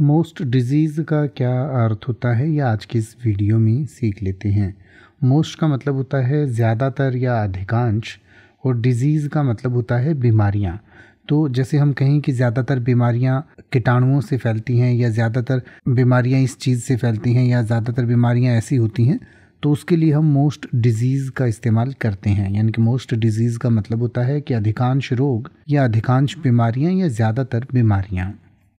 most disease का क्या अर्थ होता है यह आज की इस वीडियो में सीख लेते हैं मोस्ट का मतलब होता है ज़्यादातर या अधिकांश और डिजीज़ का मतलब होता है बीमारियाँ तो जैसे हम कहें कि ज़्यादातर बीमारियाँ कीटाणुओं से फैलती हैं या ज़्यादातर बीमारियाँ इस चीज़ से फैलती हैं या ज़्यादातर बीमारियाँ ऐसी होती हैं तो उसके लिए हम मोस्ट डिजीज़ का इस्तेमाल करते हैं यानी कि मोस्ट डिजीज़ का मतलब होता है कि अधिकांश रोग या अधिकांश बीमारियां या ज़्यादातर बीमारियां